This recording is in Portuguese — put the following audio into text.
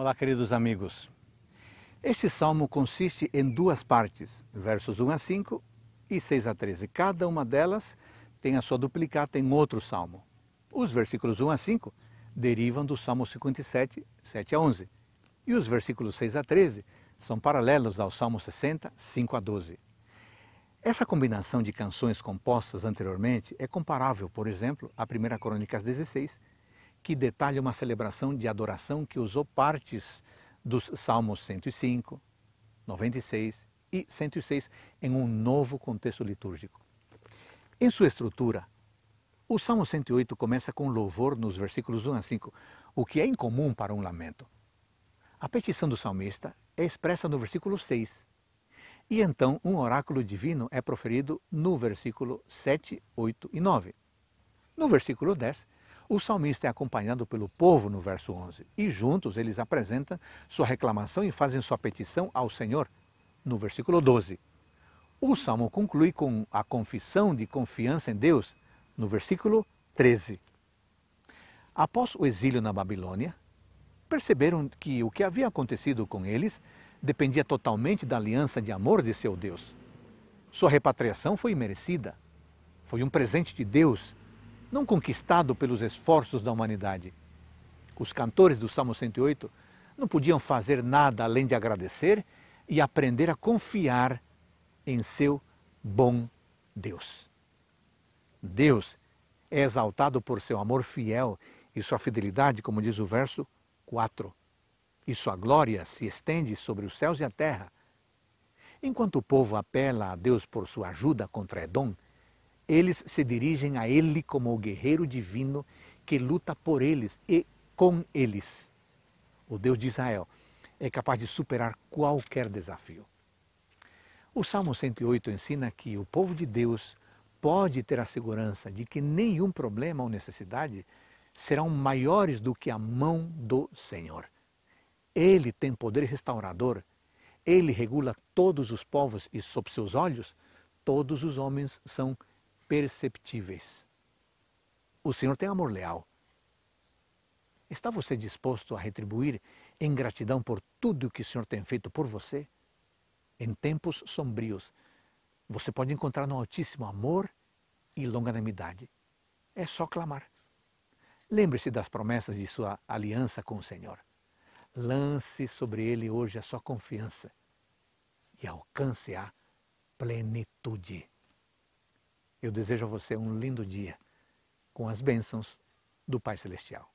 Olá, queridos amigos. Este salmo consiste em duas partes, versos 1 a 5 e 6 a 13. Cada uma delas tem a sua duplicata em outro salmo. Os versículos 1 a 5 derivam do Salmo 57, 7 a 11. E os versículos 6 a 13 são paralelos ao Salmo 60, 5 a 12. Essa combinação de canções compostas anteriormente é comparável, por exemplo, à 1 Crônicas 16, que detalha uma celebração de adoração que usou partes dos Salmos 105, 96 e 106 em um novo contexto litúrgico. Em sua estrutura, o Salmo 108 começa com louvor nos versículos 1 a 5, o que é incomum para um lamento. A petição do salmista é expressa no versículo 6. E então um oráculo divino é proferido no versículo 7, 8 e 9. No versículo 10, o salmista é acompanhado pelo povo no verso 11, e juntos eles apresentam sua reclamação e fazem sua petição ao Senhor, no versículo 12. O salmo conclui com a confissão de confiança em Deus, no versículo 13. Após o exílio na Babilônia, perceberam que o que havia acontecido com eles dependia totalmente da aliança de amor de seu Deus. Sua repatriação foi merecida. Foi um presente de Deus não conquistado pelos esforços da humanidade. Os cantores do Salmo 108 não podiam fazer nada além de agradecer e aprender a confiar em seu bom Deus. Deus é exaltado por seu amor fiel e sua fidelidade, como diz o verso 4. E sua glória se estende sobre os céus e a terra. Enquanto o povo apela a Deus por sua ajuda contra Edom, eles se dirigem a Ele como o guerreiro divino que luta por eles e com eles. O Deus de Israel é capaz de superar qualquer desafio. O Salmo 108 ensina que o povo de Deus pode ter a segurança de que nenhum problema ou necessidade serão maiores do que a mão do Senhor. Ele tem poder restaurador, ele regula todos os povos e, sob seus olhos, todos os homens são perceptíveis. O Senhor tem amor leal. Está você disposto a retribuir em gratidão por tudo o que o Senhor tem feito por você? Em tempos sombrios, você pode encontrar no Altíssimo amor e longanimidade. É só clamar. Lembre-se das promessas de sua aliança com o Senhor. Lance sobre ele hoje a sua confiança e alcance a plenitude. Eu desejo a você um lindo dia com as bênçãos do Pai Celestial.